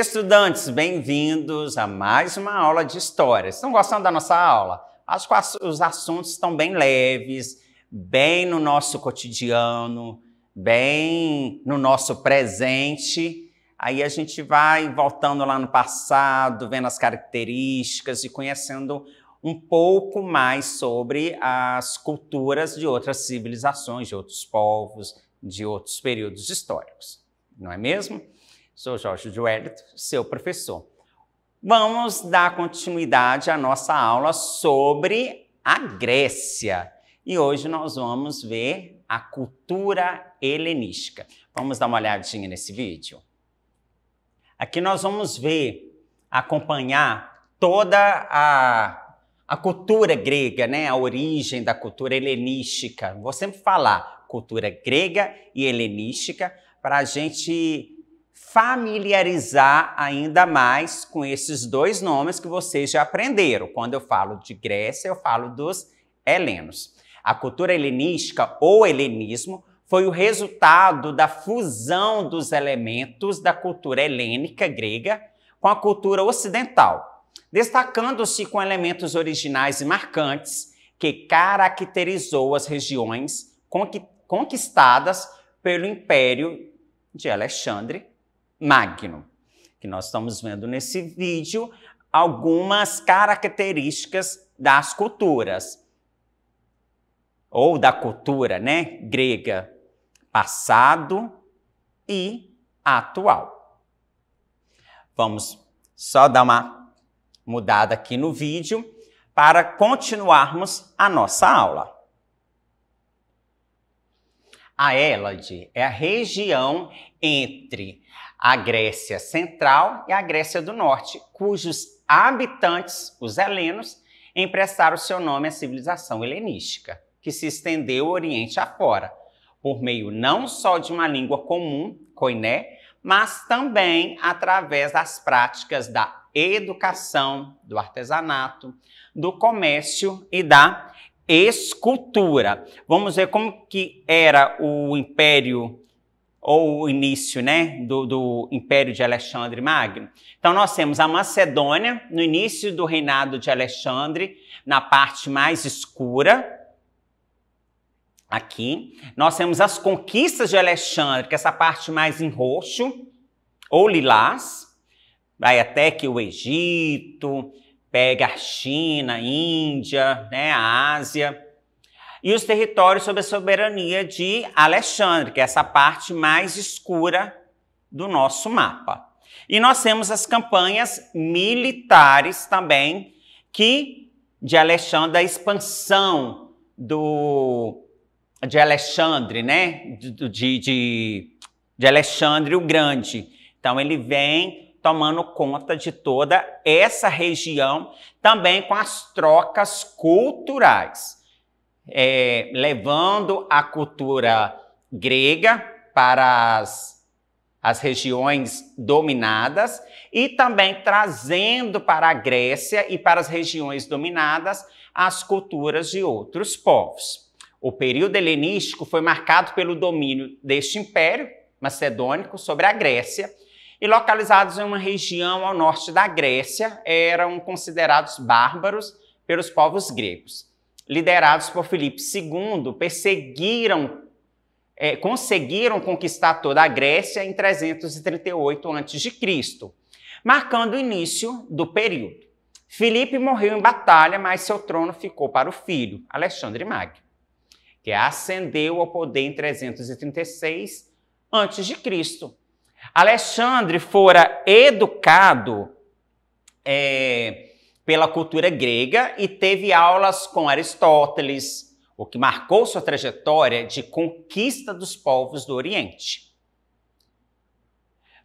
Estudantes, bem-vindos a mais uma aula de história. Estão gostando da nossa aula? Acho que os assuntos estão bem leves, bem no nosso cotidiano, bem no nosso presente. Aí a gente vai voltando lá no passado, vendo as características e conhecendo um pouco mais sobre as culturas de outras civilizações, de outros povos, de outros períodos históricos. Não é mesmo? Sou Jorge Duelito, seu professor. Vamos dar continuidade à nossa aula sobre a Grécia. E hoje nós vamos ver a cultura helenística. Vamos dar uma olhadinha nesse vídeo? Aqui nós vamos ver, acompanhar toda a, a cultura grega, né? a origem da cultura helenística. Vou sempre falar cultura grega e helenística para a gente familiarizar ainda mais com esses dois nomes que vocês já aprenderam. Quando eu falo de Grécia, eu falo dos helenos. A cultura helenística ou helenismo foi o resultado da fusão dos elementos da cultura helênica grega com a cultura ocidental, destacando-se com elementos originais e marcantes que caracterizou as regiões conquistadas pelo Império de Alexandre Magno, que nós estamos vendo nesse vídeo algumas características das culturas ou da cultura, né, grega, passado e atual. Vamos só dar uma mudada aqui no vídeo para continuarmos a nossa aula. A Hélade é a região entre a Grécia Central e a Grécia do Norte, cujos habitantes, os helenos, emprestaram seu nome à civilização helenística, que se estendeu o Oriente afora, por meio não só de uma língua comum, coiné, mas também através das práticas da educação, do artesanato, do comércio e da escultura. Vamos ver como que era o império ou o início né, do, do, Império de Alexandre Magno. Então, nós temos a Macedônia, no início do reinado de Alexandre, na parte mais escura, aqui. Nós temos as conquistas de Alexandre, que é essa parte mais em roxo, ou lilás, vai até que o Egito, pega a China, Índia, né, a Ásia e os territórios sob a soberania de Alexandre, que é essa parte mais escura do nosso mapa. E nós temos as campanhas militares também, que de Alexandre, a expansão do, de Alexandre, né? De, de, de Alexandre o Grande. Então ele vem tomando conta de toda essa região, também com as trocas culturais é, levando a cultura grega para as, as regiões dominadas e também trazendo para a Grécia e para as regiões dominadas as culturas de outros povos. O período helenístico foi marcado pelo domínio deste império macedônico sobre a Grécia e localizados em uma região ao norte da Grécia, eram considerados bárbaros pelos povos gregos liderados por Filipe II, perseguiram, é, conseguiram conquistar toda a Grécia em 338 a.C., marcando o início do período. Filipe morreu em batalha, mas seu trono ficou para o filho, Alexandre Magno, que ascendeu ao poder em 336 a.C. Alexandre fora educado é, pela cultura grega e teve aulas com Aristóteles, o que marcou sua trajetória de conquista dos povos do Oriente.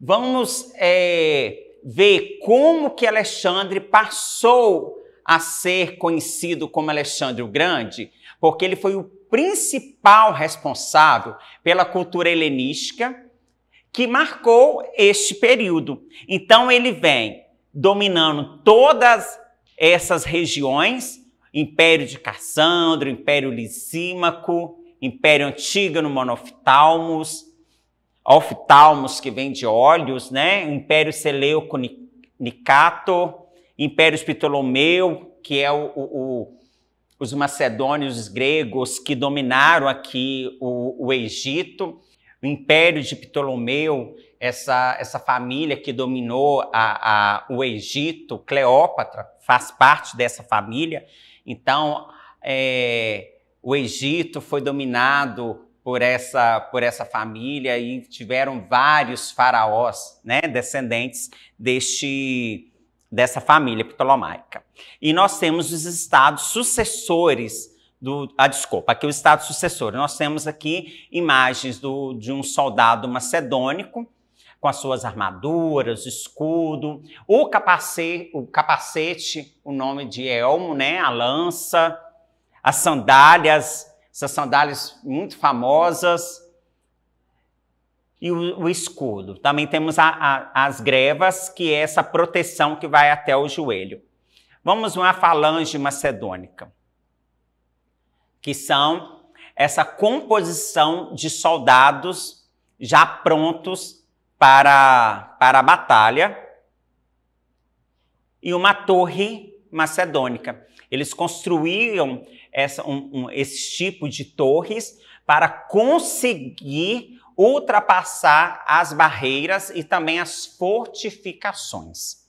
Vamos é, ver como que Alexandre passou a ser conhecido como Alexandre o Grande, porque ele foi o principal responsável pela cultura helenística que marcou este período. Então ele vem dominando todas essas regiões, Império de Cassandro, Império Lisímaco, Império Antígono Monoftalmos, Oftalmos, que vem de olhos, né? Império Seleuco Nicato, Império Ptolomeu, que é o, o, o, os macedônios gregos que dominaram aqui o Egito o império de Ptolomeu, essa, essa família que dominou a, a, o Egito, Cleópatra faz parte dessa família. Então, é, o Egito foi dominado por essa, por essa família e tiveram vários faraós né, descendentes deste, dessa família ptolomaica. E nós temos os estados sucessores do. Ah, desculpa, aqui é o Estado sucessor. Nós temos aqui imagens do, de um soldado macedônico com as suas armaduras, escudo, o capacete, o, capacete, o nome de elmo, né? A lança, as sandálias, essas sandálias muito famosas. E o, o escudo. Também temos a, a, as grevas, que é essa proteção que vai até o joelho. Vamos uma falange macedônica que são essa composição de soldados já prontos para, para a batalha, e uma torre macedônica. Eles construíam essa, um, um, esse tipo de torres para conseguir ultrapassar as barreiras e também as fortificações.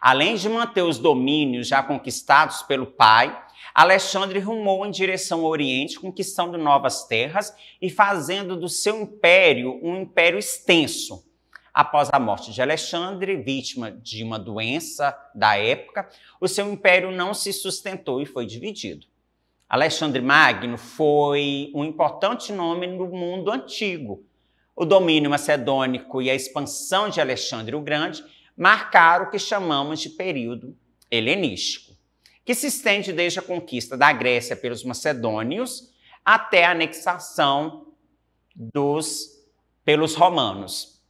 Além de manter os domínios já conquistados pelo pai, Alexandre rumou em direção ao Oriente, conquistando novas terras e fazendo do seu império um império extenso. Após a morte de Alexandre, vítima de uma doença da época, o seu império não se sustentou e foi dividido. Alexandre Magno foi um importante nome no mundo antigo. O domínio macedônico e a expansão de Alexandre o Grande marcaram o que chamamos de período helenístico que se estende desde a conquista da Grécia pelos macedônios até a anexação dos pelos romanos.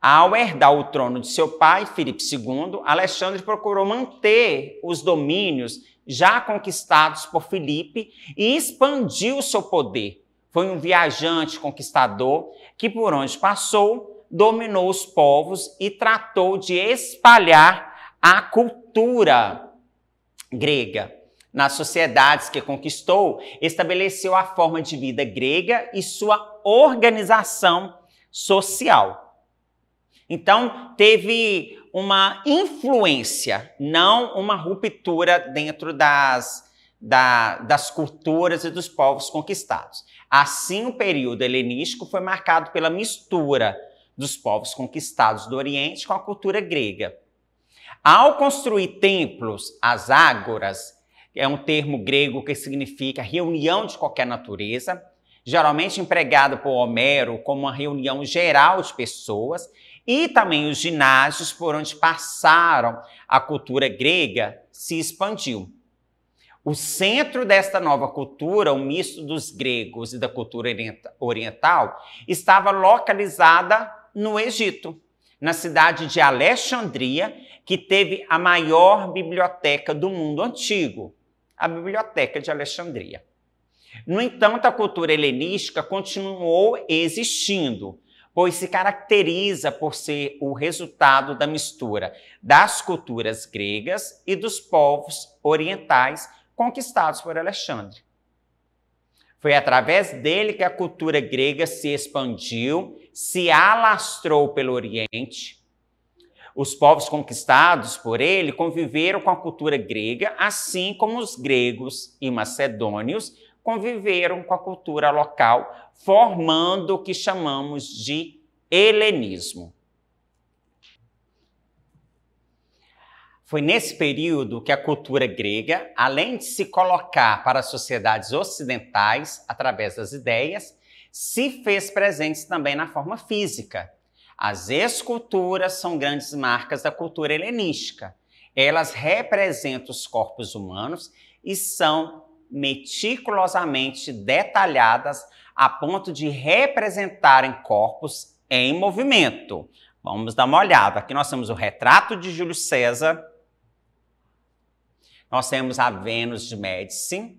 Ao herdar o trono de seu pai, Filipe II, Alexandre procurou manter os domínios já conquistados por Filipe e expandiu seu poder. Foi um viajante conquistador que, por onde passou, dominou os povos e tratou de espalhar a cultura grega. Nas sociedades que conquistou, estabeleceu a forma de vida grega e sua organização social. Então, teve uma influência, não uma ruptura dentro das, da, das culturas e dos povos conquistados. Assim, o período helenístico foi marcado pela mistura dos povos conquistados do Oriente com a cultura grega. Ao construir templos, as ágoras, é um termo grego que significa reunião de qualquer natureza, geralmente empregado por Homero como uma reunião geral de pessoas, e também os ginásios por onde passaram a cultura grega se expandiu. O centro desta nova cultura, o um misto dos gregos e da cultura oriental, estava localizada no Egito na cidade de Alexandria, que teve a maior biblioteca do mundo antigo, a Biblioteca de Alexandria. No entanto, a cultura helenística continuou existindo, pois se caracteriza por ser o resultado da mistura das culturas gregas e dos povos orientais conquistados por Alexandre. Foi através dele que a cultura grega se expandiu, se alastrou pelo Oriente. Os povos conquistados por ele conviveram com a cultura grega, assim como os gregos e macedônios conviveram com a cultura local, formando o que chamamos de helenismo. Foi nesse período que a cultura grega, além de se colocar para as sociedades ocidentais através das ideias, se fez presente também na forma física. As esculturas são grandes marcas da cultura helenística. Elas representam os corpos humanos e são meticulosamente detalhadas a ponto de representarem corpos em movimento. Vamos dar uma olhada. Aqui nós temos o retrato de Júlio César, nós temos a Vênus de Médici.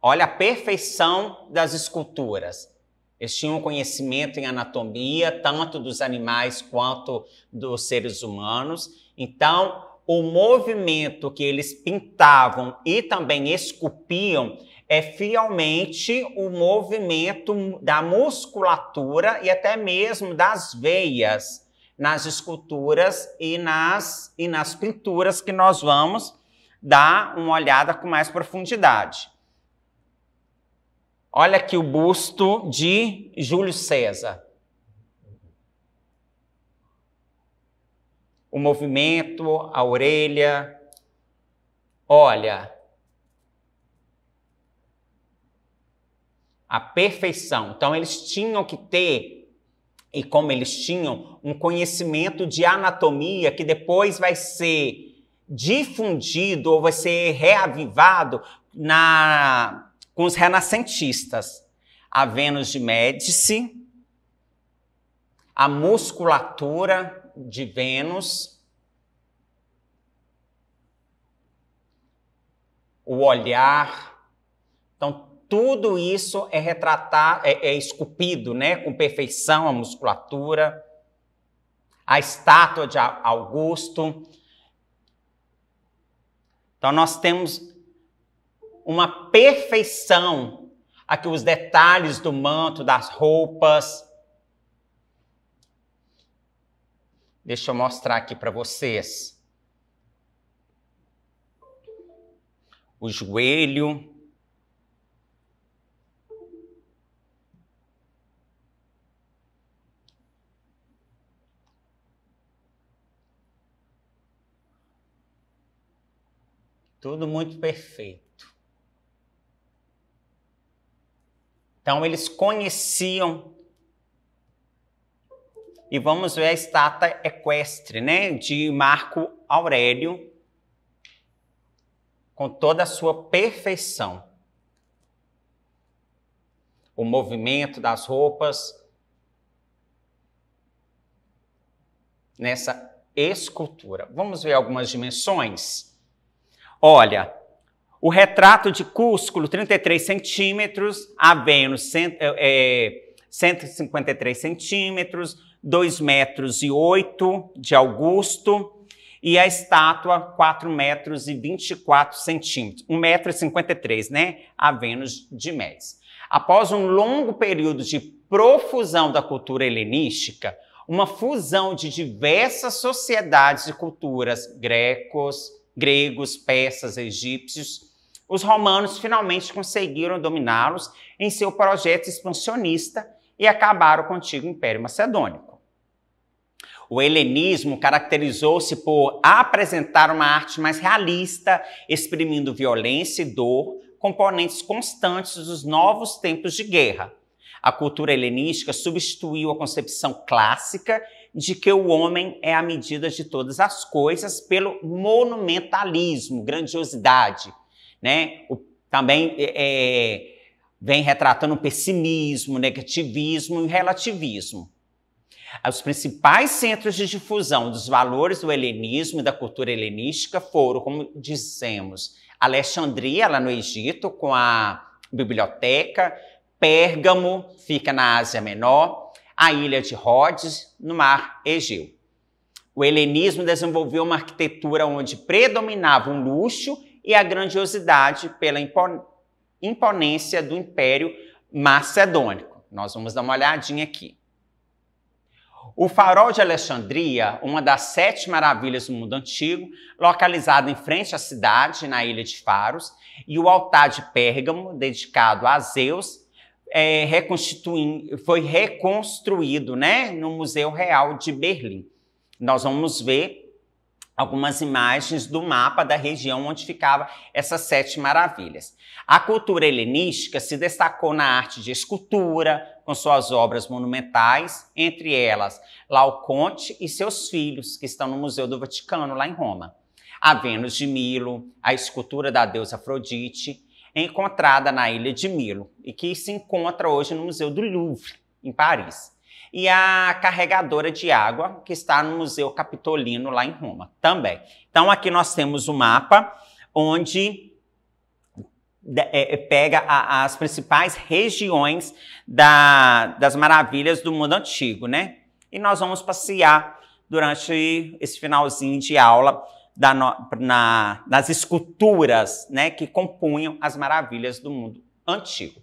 Olha a perfeição das esculturas. Eles tinham conhecimento em anatomia, tanto dos animais quanto dos seres humanos. Então, o movimento que eles pintavam e também esculpiam é fielmente o movimento da musculatura e até mesmo das veias nas esculturas e nas, e nas pinturas que nós vamos dá uma olhada com mais profundidade. Olha aqui o busto de Júlio César. O movimento, a orelha. Olha. A perfeição. Então, eles tinham que ter, e como eles tinham, um conhecimento de anatomia que depois vai ser difundido ou vai ser reavivado na, com os renascentistas. A Vênus de Médici, a musculatura de Vênus, o olhar. Então, tudo isso é retratar é, é esculpido, né? Com perfeição, a musculatura, a estátua de Augusto, então nós temos uma perfeição aqui os detalhes do manto, das roupas. Deixa eu mostrar aqui para vocês. O joelho, Tudo muito perfeito. Então eles conheciam. E vamos ver a estátua equestre, né, de Marco Aurélio, com toda a sua perfeição. O movimento das roupas nessa escultura. Vamos ver algumas dimensões. Olha, o retrato de Cúsculo, 33 centímetros, Aveno, cent, é, 153 é, centímetros, 2 metros e 8 de Augusto, e a estátua, 4 metros e 24 centímetros, 1 metro e 53, né? A Vênus de Médici. Após um longo período de profusão da cultura helenística, uma fusão de diversas sociedades e culturas, grecos, gregos, persas, egípcios. Os romanos finalmente conseguiram dominá-los em seu projeto expansionista e acabaram com o antigo Império Macedônico. O helenismo caracterizou-se por apresentar uma arte mais realista, exprimindo violência e dor, componentes constantes dos novos tempos de guerra. A cultura helenística substituiu a concepção clássica de que o homem é a medida de todas as coisas pelo monumentalismo, grandiosidade. Né? O, também é, é vem retratando o pessimismo, negativismo e relativismo. Os principais centros de difusão dos valores do helenismo e da cultura helenística foram, como dissemos, Alexandria, lá no Egito, com a biblioteca, Pérgamo, fica na Ásia Menor, a ilha de Rhodes, no mar Egeu. O helenismo desenvolveu uma arquitetura onde predominava o luxo e a grandiosidade pela imponência do Império Macedônico. Nós vamos dar uma olhadinha aqui. O Farol de Alexandria, uma das sete maravilhas do mundo antigo, localizado em frente à cidade, na ilha de Faros, e o altar de Pérgamo, dedicado a Zeus, é, reconstituindo, foi reconstruído né, no Museu Real de Berlim. Nós vamos ver algumas imagens do mapa da região onde ficava essas sete maravilhas. A cultura helenística se destacou na arte de escultura, com suas obras monumentais, entre elas Laoconte e seus filhos, que estão no Museu do Vaticano, lá em Roma. A Vênus de Milo, a escultura da deusa Afrodite, encontrada na ilha de Milo e que se encontra hoje no Museu do Louvre, em Paris. E a carregadora de água, que está no Museu Capitolino, lá em Roma, também. Então, aqui nós temos o um mapa onde é, é, pega as principais regiões da, das maravilhas do mundo antigo, né? E nós vamos passear durante esse finalzinho de aula da na, das esculturas né, que compunham as maravilhas do mundo antigo.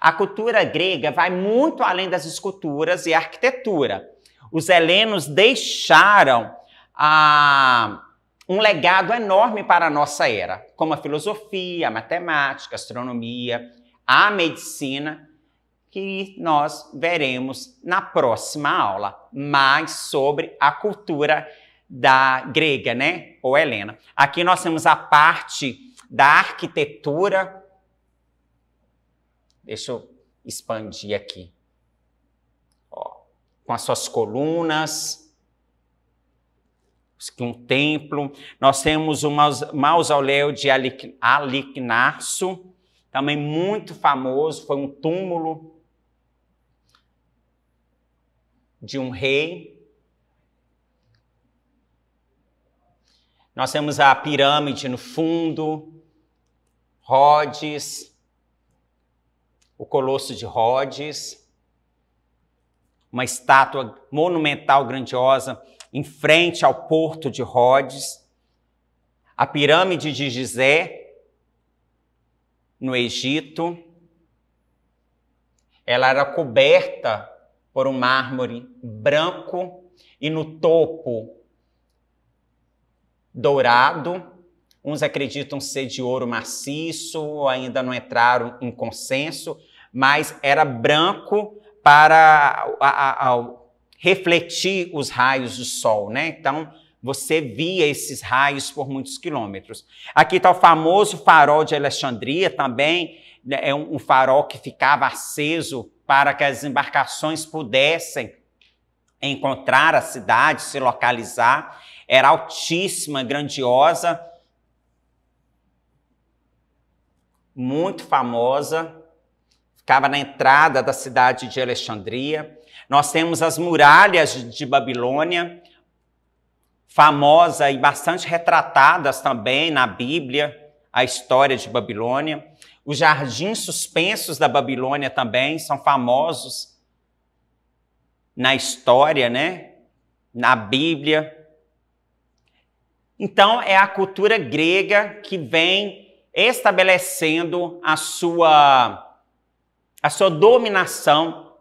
A cultura grega vai muito além das esculturas e arquitetura. Os helenos deixaram ah, um legado enorme para a nossa era, como a filosofia, a matemática, a astronomia, a medicina, que nós veremos na próxima aula, mais sobre a cultura grega da grega, né? Ou Helena. Aqui nós temos a parte da arquitetura. Deixa eu expandir aqui. Ó, com as suas colunas um templo. Nós temos o mausoléu de Alicnarso, também muito famoso, foi um túmulo de um rei. Nós temos a pirâmide no fundo, Rhodes, o Colosso de Rhodes, uma estátua monumental grandiosa em frente ao porto de Rhodes, a pirâmide de Gizé no Egito. Ela era coberta por um mármore branco e no topo dourado, uns acreditam ser de ouro maciço, ainda não entraram em consenso, mas era branco para a, a, a, refletir os raios do sol, né? Então, você via esses raios por muitos quilômetros. Aqui está o famoso farol de Alexandria, também né? é um, um farol que ficava aceso para que as embarcações pudessem encontrar a cidade, se localizar era altíssima, grandiosa, muito famosa, ficava na entrada da cidade de Alexandria. Nós temos as muralhas de Babilônia, famosa e bastante retratadas também na Bíblia, a história de Babilônia. Os jardins suspensos da Babilônia também são famosos na história, né? Na Bíblia. Então, é a cultura grega que vem estabelecendo a sua, a sua dominação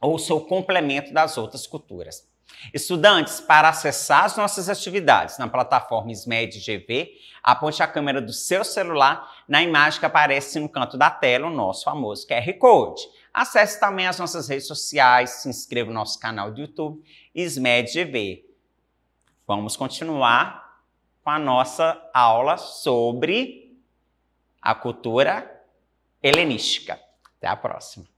ou o seu complemento das outras culturas. Estudantes, para acessar as nossas atividades na plataforma SMED GV, aponte a câmera do seu celular na imagem que aparece no canto da tela, o nosso famoso QR Code. Acesse também as nossas redes sociais, se inscreva no nosso canal do YouTube, SMED GV. Vamos continuar com a nossa aula sobre a cultura helenística. Até a próxima.